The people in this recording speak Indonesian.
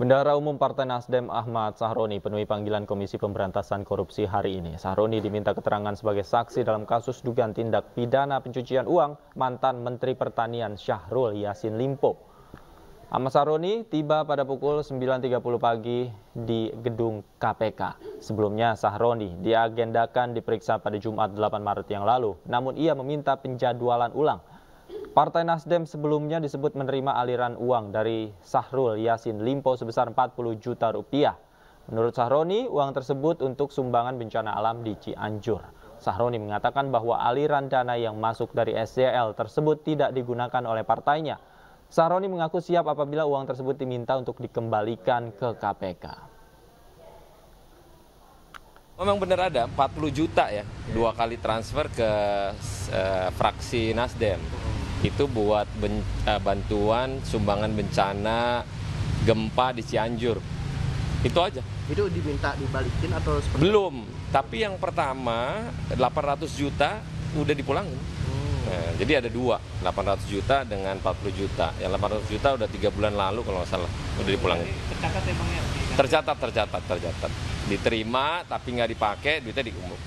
Bendahara Umum Partai Nasdem Ahmad Sahroni penuhi panggilan Komisi Pemberantasan Korupsi hari ini. Sahroni diminta keterangan sebagai saksi dalam kasus dugaan tindak pidana pencucian uang mantan Menteri Pertanian Syahrul Yasin Limpo. Ahmad Sahroni tiba pada pukul 9.30 pagi di gedung KPK. Sebelumnya Sahroni diagendakan diperiksa pada Jumat 8 Maret yang lalu, namun ia meminta penjadwalan ulang. Partai Nasdem sebelumnya disebut menerima aliran uang dari Sahrul Yasin Limpo sebesar 40 juta rupiah. Menurut Sahroni, uang tersebut untuk sumbangan bencana alam di Cianjur. Sahroni mengatakan bahwa aliran dana yang masuk dari SCL tersebut tidak digunakan oleh partainya. Sahroni mengaku siap apabila uang tersebut diminta untuk dikembalikan ke KPK. Memang benar ada 40 juta ya, dua kali transfer ke uh, fraksi Nasdem itu buat ben, uh, bantuan sumbangan bencana gempa di Cianjur. Itu aja. Itu diminta dibalikin atau seperti Belum, itu? tapi yang pertama 800 juta udah dipulangin. Hmm. Nah, jadi ada dua, 800 juta dengan 40 juta. Yang 800 juta udah tiga bulan lalu kalau nggak salah, udah dipulangin. Tercatat ya, ya? Tercatat, tercatat, tercatat. Diterima tapi nggak dipakai, duitnya dikumpul